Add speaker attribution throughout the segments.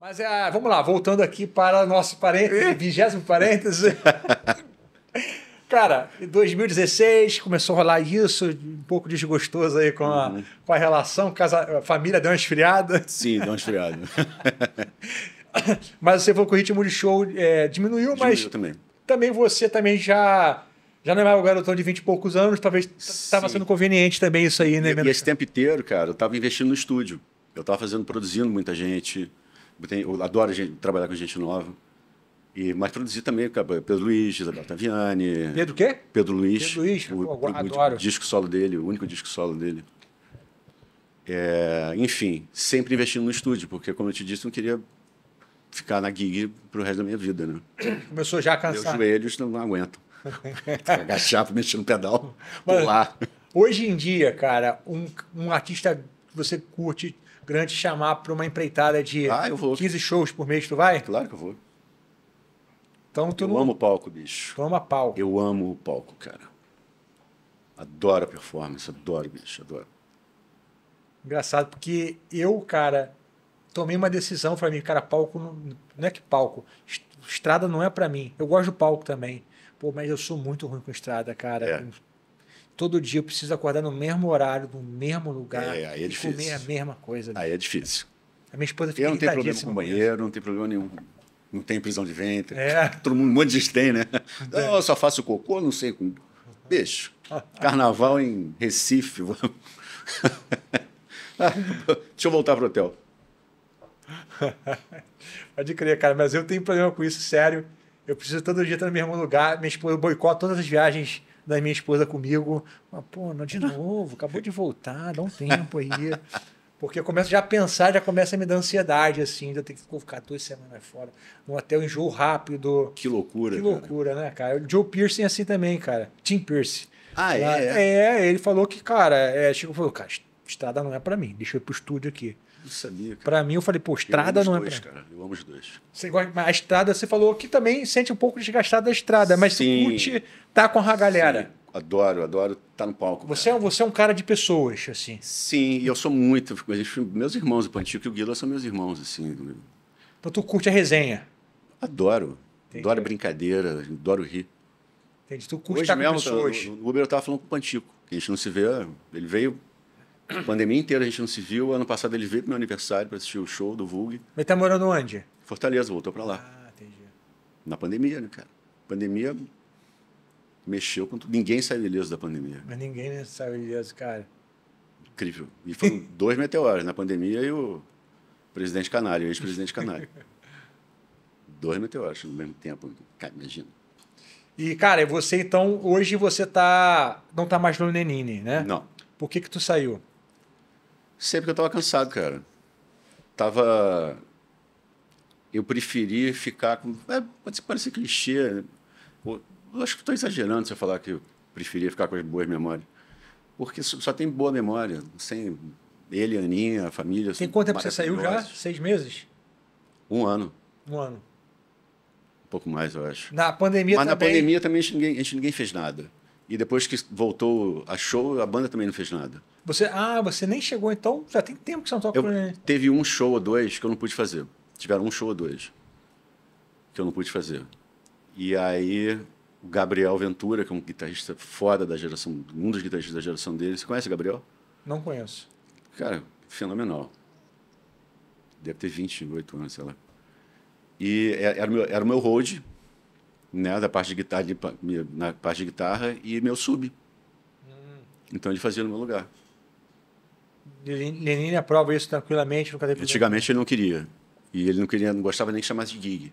Speaker 1: Mas é, ah, vamos lá, voltando aqui para nosso parênteses, vigésimo parêntese. Cara, em 2016 começou a rolar isso, um pouco desgostoso aí com a, uhum. com a relação, casa, a família deu uma esfriada. Sim, deu uma esfriada. mas você falou que o ritmo de show é, diminuiu, diminuiu, mas também. também você também já já não é mais um garotão de 20 e poucos anos, talvez estava
Speaker 2: sendo conveniente também isso aí, né? E, e esse tempo inteiro, cara, eu estava investindo no estúdio. Eu estava fazendo, produzindo muita gente, eu adoro gente, trabalhar com gente nova. E, mas produzi também Pedro Luiz, Isabel Taviani. Pedro o quê? Pedro Luiz. Pedro Luiz, o, Pô, adoro. O disco solo dele, o único disco solo dele. É, enfim, sempre investindo no estúdio, porque, como eu te disse, não queria ficar na gig pro resto da minha vida, né?
Speaker 1: Começou já a cansar. Meus
Speaker 2: joelhos não, aguentam.
Speaker 1: Agachar,
Speaker 2: mexer no pedal, Mano, pular. Hoje em dia, cara,
Speaker 1: um, um artista que você curte grande chamar para uma empreitada de ah, eu vou. 15
Speaker 2: shows por mês, tu vai? Claro que eu vou. Então, tu eu não... amo o palco, bicho. Tu ama palco. Eu amo o palco, cara. Adoro a performance, adoro, bicho, adoro.
Speaker 1: Engraçado, porque eu, cara, tomei uma decisão para mim, cara, palco não, não é que palco, estrada não é para mim. Eu gosto do palco também. Pô, mas eu sou muito ruim com estrada, cara. É todo dia eu preciso acordar no mesmo horário, no mesmo lugar, é, aí é e difícil. comer a mesma
Speaker 2: coisa. Né? Aí é difícil. A minha esposa fica Eu não tenho problema com o banheiro, não tenho problema nenhum. Não tem prisão de ventre. É. Todo mundo, um monte de gente tem, né? É. Eu só faço cocô, não sei como. Bicho, carnaval em Recife. Deixa eu voltar pro hotel.
Speaker 1: Pode crer, cara, mas eu tenho problema com isso, sério. Eu preciso todo dia estar no mesmo lugar. Minha esposa boicota todas as viagens da minha esposa comigo. Mas, pô, não de novo, acabou de voltar, dá um tempo aí. Porque eu começo já a pensar, já começa a me dar ansiedade, assim, de eu ter que ficar duas semanas fora, no hotel enjoo rápido. Que loucura, Que loucura, cara. né, cara? O Joe Pearson é assim também, cara. Tim Pierce, Ah, é? É, é ele falou que, cara, é, chegou e falou, cara, estrada não é para mim, deixa eu ir pro estúdio aqui não Para mim, eu falei, pô, estrada não dois, é. Dois, Cara, eu amo os dois. Você gosta, a estrada, você falou que também sente um pouco desgastado da estrada, mas Sim. curte tá com a galera. Sim. Adoro, adoro estar tá no palco. Você é, você é um cara de pessoas, assim.
Speaker 2: Sim, e eu sou muito. Meus irmãos, o Pantico e o Guila são meus irmãos, assim.
Speaker 1: Então tu curte a resenha?
Speaker 2: Adoro. Entendi. Adoro brincadeira, adoro rir.
Speaker 1: Entendi. Tu curte Hoje estar tá mesmo, com pessoas.
Speaker 2: O Uber eu tava falando com o Pantico. Que a gente não se vê. Ele veio pandemia inteira a gente não se viu. Ano passado ele veio pro meu aniversário para assistir o show do Vulg. Ele tá morando onde? Fortaleza, voltou para lá. Ah, entendi. Na pandemia, né, cara? Pandemia mexeu com tudo. Ninguém saiu ileso da pandemia.
Speaker 1: Mas ninguém né, saiu ileso, cara.
Speaker 2: Incrível. E foram dois meteoros na pandemia e o presidente canário, o ex-presidente canário. dois meteoros no mesmo tempo. Cara, imagina.
Speaker 1: E, cara, você então, hoje você tá. Não tá mais no Nenine, né? Não. Por que que tu saiu?
Speaker 2: Sempre que eu tava cansado, cara. Tava. Eu preferi ficar com. É, pode parecer clichê. Eu acho que estou exagerando se eu falar que eu preferia ficar com as boas memórias. Porque só tem boa memória. Sem ele, a Aninha, a família. Tem quanto tempo você saiu
Speaker 1: já? Seis meses? Um ano. Um ano. Um
Speaker 2: pouco mais, eu acho. Na
Speaker 1: pandemia Mas também... na pandemia
Speaker 2: também a gente, ninguém, a gente ninguém fez nada. E depois que voltou a show, a banda também não fez nada.
Speaker 1: Você, ah, você nem chegou então? Já tem tempo que você não toca eu, com...
Speaker 2: Teve um show ou dois que eu não pude fazer. Tiveram um show ou dois que eu não pude fazer. E aí o Gabriel Ventura, que é um guitarrista foda da geração, um dos guitarristas da geração dele. Você conhece o Gabriel?
Speaker 1: Não conheço.
Speaker 2: Cara, fenomenal. Deve ter 28 anos, sei lá. E é, era o meu, era o meu road, né, da parte de guitarra, de, na parte de guitarra e meu sub. Hum. Então ele fazia no meu lugar.
Speaker 1: Lenine aprova isso tranquilamente, nunca teve Antigamente
Speaker 2: ele não queria. E ele não queria, não gostava nem de chamar de gig.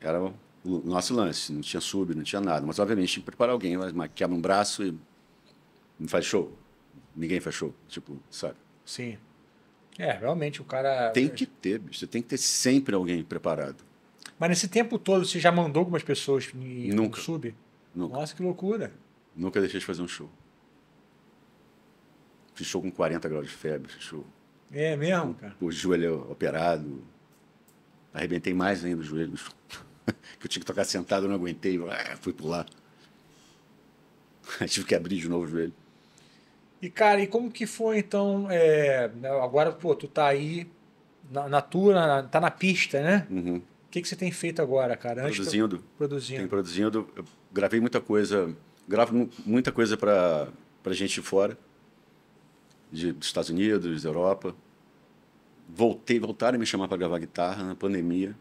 Speaker 2: Era o nosso lance, não tinha sub, não tinha nada. Mas obviamente tinha que preparar alguém, mas quebra um braço e não faz show. Ninguém faz show, tipo, sabe? Sim.
Speaker 1: É, realmente o cara. Tem que
Speaker 2: ter, bicho. Tem que ter sempre alguém preparado.
Speaker 1: Mas nesse tempo todo, você já mandou algumas pessoas em Nunca.
Speaker 2: sub? Nunca. Nossa, que loucura. Nunca deixei de fazer um show. Fiz show com 40 graus de febre, fiz show.
Speaker 1: É mesmo, cara?
Speaker 2: O, o joelho operado. Arrebentei mais ainda o joelho. que eu tinha que tocar sentado, eu não aguentei. Ah, fui pular. Aí tive que abrir de novo o joelho.
Speaker 1: E, cara, e como que foi, então, é... agora, pô, tu tá aí na, na tua, na, tá na pista, né? Uhum que, que você tem feito agora, cara? Produzindo.
Speaker 2: produzindo. Tenho produzindo. Eu gravei muita coisa. Gravo muita coisa para gente de fora. De, dos Estados Unidos, Europa. Voltei, voltaram a me chamar para gravar guitarra na pandemia.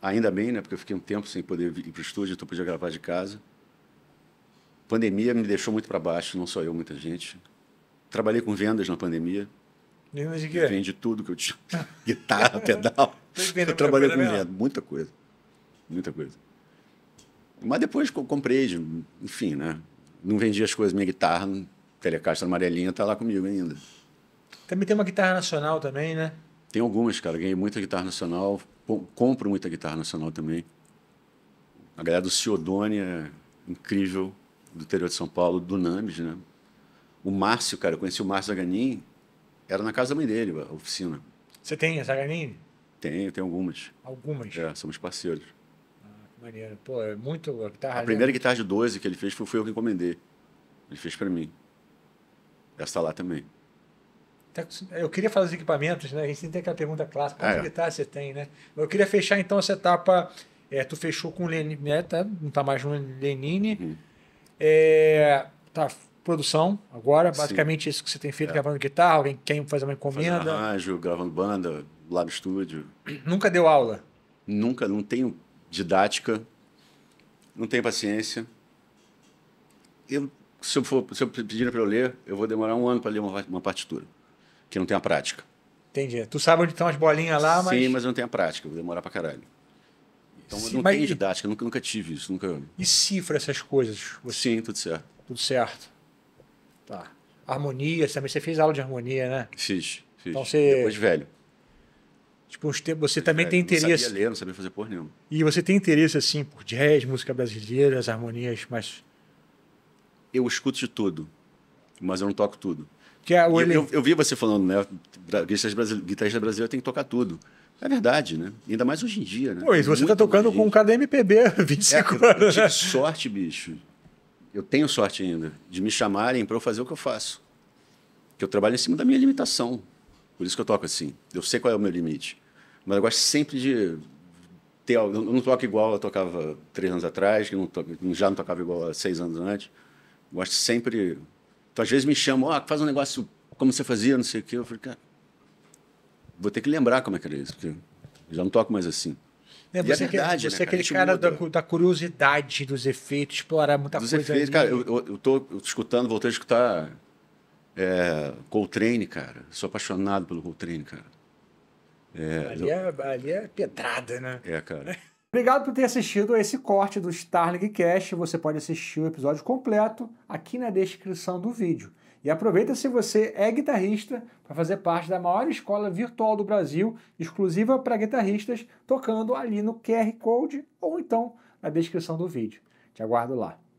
Speaker 2: Ainda bem, né? Porque eu fiquei um tempo sem poder ir para o estúdio, então podia gravar de casa. Pandemia me deixou muito para baixo, não só eu, muita gente. Trabalhei com vendas na pandemia. Venda de quê? Vende tudo que eu tinha. Guitarra, pedal. eu trabalhei com venda, muita coisa. Muita coisa. Mas depois comprei, enfim, né? Não vendi as coisas, minha guitarra, telecasta amarelinha, tá lá comigo ainda.
Speaker 1: Também tem uma guitarra nacional também, né?
Speaker 2: Tem algumas, cara. Ganhei muita guitarra nacional. Compro muita guitarra nacional também. A galera do Ciodone é incrível, do interior de São Paulo, do Names, né? O Márcio, cara, eu conheci o Márcio Aganin era na casa da mãe dele, a oficina.
Speaker 1: Você tem essa Ganini?
Speaker 2: Tenho, tenho algumas. Algumas? É, somos parceiros.
Speaker 1: Ah, que maneiro. Pô, é muito. A, guitarra a primeira
Speaker 2: guitarra de 12 que ele fez foi, eu que encomendei. Ele fez para mim. Essa tá lá também.
Speaker 1: Tá eu queria falar dos equipamentos, né? A gente tem aquela pergunta clássica, quantas ah, é. guitarras você tem, né? Eu queria fechar então essa etapa. É, tu fechou com o Lenin, né? Tá, não tá mais no Lenine. Uhum. É, tá produção agora, basicamente Sim. isso que você tem feito, é. gravando guitarra, alguém quer fazer uma encomenda. Fazendo
Speaker 2: arranjo, gravando banda, lá no estúdio. Nunca deu aula? Nunca, não tenho didática, não tenho paciência. Eu, se, eu for, se eu pedir para eu ler, eu vou demorar um ano para ler uma, uma partitura, que não tem a prática.
Speaker 1: Entendi. Tu sabe onde estão as bolinhas lá, mas... Sim,
Speaker 2: mas eu não tenho a prática, vou demorar para caralho. Então Sim, eu não mas... tenho didática, nunca, nunca tive isso. Nunca...
Speaker 1: E cifra essas coisas?
Speaker 2: Você... Sim, tudo certo. Tudo certo.
Speaker 1: Tá. Harmonia, também você fez aula de harmonia, né?
Speaker 2: Fiz, fiz. Então você... Depois de velho.
Speaker 1: Tipo, você também tem interesse. Não sabia ler,
Speaker 2: não sabia fazer porra nenhuma.
Speaker 1: E você tem interesse, assim, por jazz, música brasileira, as harmonias mas
Speaker 2: Eu escuto de tudo, mas eu não toco tudo. Que é o eu, eu, eu vi você falando, né? Guitarrista brasileiro, tem que tocar tudo. É verdade, né? Ainda mais hoje em dia, né? Pois, você está
Speaker 1: tocando com um cara há 25 é, anos. Eu tive né?
Speaker 2: sorte, bicho, eu tenho sorte ainda de me chamarem para eu fazer o que eu faço. Que eu trabalho em cima da minha limitação. Por isso que eu toco assim. Eu sei qual é o meu limite. Mas eu gosto sempre de ter. Eu não toco igual eu tocava três anos atrás, que não toco, já não tocava igual seis anos antes. Eu gosto sempre. Então, às vezes me chamam, ah, faz um negócio como você fazia, não sei o quê. Eu falei, cara, vou ter que lembrar como é que era isso, porque já não toco mais assim.
Speaker 1: Né? É você, é verdade, você né, é aquele cara, da, da, curiosidade dos efeitos, explorar muita dos coisa. Efeitos, ali. Cara,
Speaker 2: eu, eu tô escutando, voltei a escutar é, Coltrane, cara. Sou apaixonado pelo Coltrane, cara. É, ali, é,
Speaker 1: ali é pedrada, né? É, cara. Obrigado por ter assistido a esse corte do Starling Cash. Você pode assistir o episódio completo aqui na descrição do vídeo. E aproveita se você é guitarrista para fazer parte da maior escola virtual do Brasil, exclusiva para guitarristas, tocando ali no QR Code ou então na descrição do vídeo. Te aguardo lá.